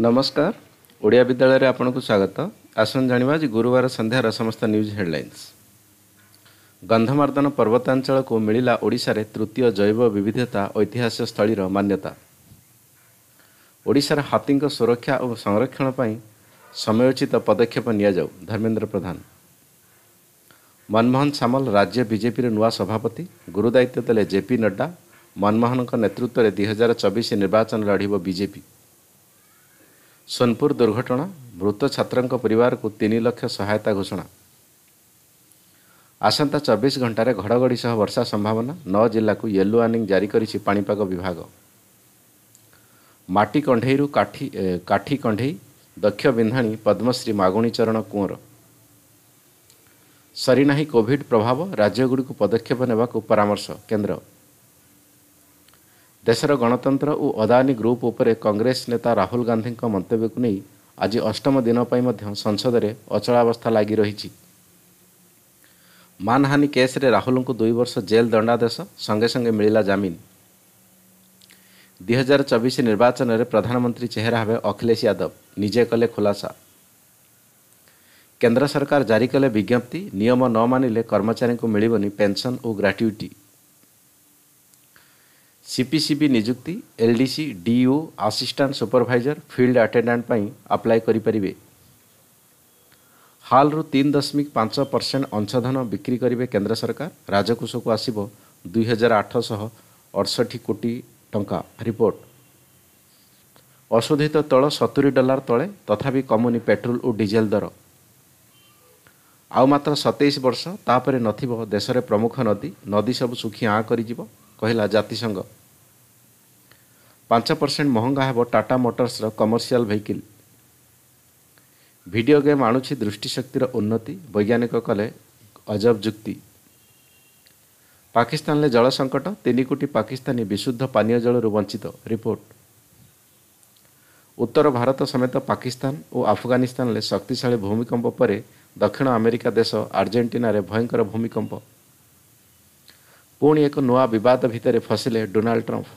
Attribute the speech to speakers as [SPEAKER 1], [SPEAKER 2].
[SPEAKER 1] ନମସ୍କାର ଓଡ଼ିଆ ବିଦ୍ୟାଳୟରେ ଆପଣଙ୍କୁ ସ୍ୱାଗତ ଆସନ୍ତୁ ଜାଣିବା ଆଜି ଗୁରୁବାର ସନ୍ଧ୍ୟାର ସମସ୍ତ ନ୍ୟୁଜ୍ ହେଡ଼ଲାଇନ୍ସ ଗନ୍ଧମାର୍ଦ୍ଦନ ପର୍ବତାଞ୍ଚଳକୁ ମିଳିଲା ଓଡ଼ିଶାରେ ତୃତୀୟ ଜୈବ ବିବିଧତା ଐତିହାସିକ ସ୍ଥଳୀର ମାନ୍ୟତା ଓଡ଼ିଶାରେ ହାତୀଙ୍କ ସୁରକ୍ଷା ଓ ସଂରକ୍ଷଣ ପାଇଁ ସମୟୋଚିତ ପଦକ୍ଷେପ ନିଆଯାଉ ଧର୍ମେନ୍ଦ୍ର ପ୍ରଧାନ ମନମୋହନ ସାମଲ ରାଜ୍ୟ ବିଜେପିର ନୂଆ ସଭାପତି ଗୁରୁଦାୟିତ୍ୱ ଦେଲେ ଜେପି ନଡ୍ଡା ମନମୋହନଙ୍କ ନେତୃତ୍ୱରେ ଦୁଇ ହଜାର ଚବିଶ ନିର୍ବାଚନ ଲଢ଼ିବ ବିଜେପି ସୋନପୁର ଦୁର୍ଘଟଣା ମୃତ ଛାତ୍ରଙ୍କ ପରିବାରକୁ ତିନି ଲକ୍ଷ ସହାୟତା ଘୋଷଣା ଆସନ୍ତା ଚବିଶ ଘଣ୍ଟାରେ ଘଡ଼ଘଡ଼ି ସହ ବର୍ଷା ସମ୍ଭାବନା ନଅ ଜିଲ୍ଲାକୁ ୟେଲୋ ୱାର୍ଣ୍ଣିଂ ଜାରି କରିଛି ପାଣିପାଗ ବିଭାଗ ମାଟି କଣ୍ଢେଇରୁ କାଠି କାଠି କଣ୍ଢେଇ ଦକ୍ଷ ବିନ୍ଧାଣୀ ପଦ୍ମଶ୍ରୀ ମାଗୁଣୀ ଚରଣ କୁଅଁର ସରିନାହିଁ କୋଭିଡ୍ ପ୍ରଭାବ ରାଜ୍ୟଗୁଡ଼ିକୁ ପଦକ୍ଷେପ ନେବାକୁ ପରାମର୍ଶ କେନ୍ଦ୍ର ଦେଶର ଗଣତନ୍ତ୍ର ଓ ଅଦାନୀ ଗ୍ରୁପ୍ ଉପରେ କଂଗ୍ରେସ ନେତା ରାହୁଲ ଗାନ୍ଧୀଙ୍କ ମନ୍ତବ୍ୟକୁ ନେଇ ଆଜି ଅଷ୍ଟମ ଦିନ ପାଇଁ ମଧ୍ୟ ସଂସଦରେ ଅଚଳାବସ୍ଥା ଲାଗି ରହିଛି ମାନହାନି କେସ୍ରେ ରାହୁଲଙ୍କୁ ଦୁଇ ବର୍ଷ ଜେଲ୍ ଦଣ୍ଡାଦେଶ ସଙ୍ଗେ ସଙ୍ଗେ ମିଳିଲା ଜାମିନ ହଜାର ଚବିଶ ନିର୍ବାଚନରେ ପ୍ରଧାନମନ୍ତ୍ରୀ ଚେହେରା ହେବେ ଅଖିଳେଶ ଯାଦବ ନିଜେ କଲେ ଖୁଲାସା କେନ୍ଦ୍ର ସରକାର ଜାରି କଲେ ବିଜ୍ଞପ୍ତି ନିୟମ ନ ମାନିଲେ କର୍ମଚାରୀଙ୍କୁ ମିଳିବନି ପେନ୍ସନ୍ ଓ ଗ୍ରାଟ୍ୟୁଇଟି ସିପିସିବି ନିଯୁକ୍ତି L D C DEO assistant supervisor field attendant ପାଇଁ ଆପ୍ଲାଏ କରିପାରିବେ ହାଲ୍ରୁ ତିନି ଦଶମିକ ପାଞ୍ଚ ପରସେଣ୍ଟ ଅଂଶଧନ ବିକ୍ରି କରିବେ କେନ୍ଦ୍ର ସରକାର ରାଜକୋଷକୁ ଆସିବ ଦୁଇହଜାର ଆଠଶହ ଅଠଷଠି କୋଟି ଟଙ୍କା ରିପୋର୍ଟ ଅଶୋଧିତ ତୈଳ ସତୁରି ଡଲାର ତଳେ ତଥାପି କମୁନି ପେଟ୍ରୋଲ ଓ ଡିଜେଲ ଦର ଆଉ ମାତ୍ର ସତେଇଶ ବର୍ଷ ତାପରେ ନଥିବ ଦେଶରେ ପ୍ରମୁଖ ନଦୀ ନଦୀ ସବୁ ଶୁଖି ଆଁ କରିଯିବ କହିଲା ଜାତିସଂଘ ପାଞ୍ଚ ପରସେଣ୍ଟ ମହଙ୍ଗା ହେବ ଟାଟା ମୋଟର୍ସର କମର୍ସିଆଲ୍ ଭେହିକିଲ୍ ଭିଡ଼ିଓ ଗେମ୍ ଆଣୁଛି ଦୃଷ୍ଟିଶକ୍ତିର ଉନ୍ନତି ବୈଜ୍ଞାନିକ କଲେ ଅଜବ ଯୁକ୍ତି ପାକିସ୍ତାନରେ ଜଳ ସଙ୍କଟ ତିନି କୋଟି ପାକିସ୍ତାନୀ ବିଶୁଦ୍ଧ ପାନୀୟ ଜଳରୁ ବଞ୍ଚିତ ରିପୋର୍ଟ ଉତ୍ତର ଭାରତ ସମେତ ପାକିସ୍ତାନ ଓ ଆଫଗାନିସ୍ତାନରେ ଶକ୍ତିଶାଳୀ ଭୂମିକମ୍ପ ପରେ ଦକ୍ଷିଣ ଆମେରିକା ଦେଶ ଆର୍ଜେଣ୍ଟିନାରେ ଭୟଙ୍କର ଭୂମିକମ୍ପ ପୁଣି ଏକ ନୂଆ ବିବାଦ ଭିତରେ ଫସିଲେ ଡୋନାଲ୍ଡ ଟ୍ରମ୍ପ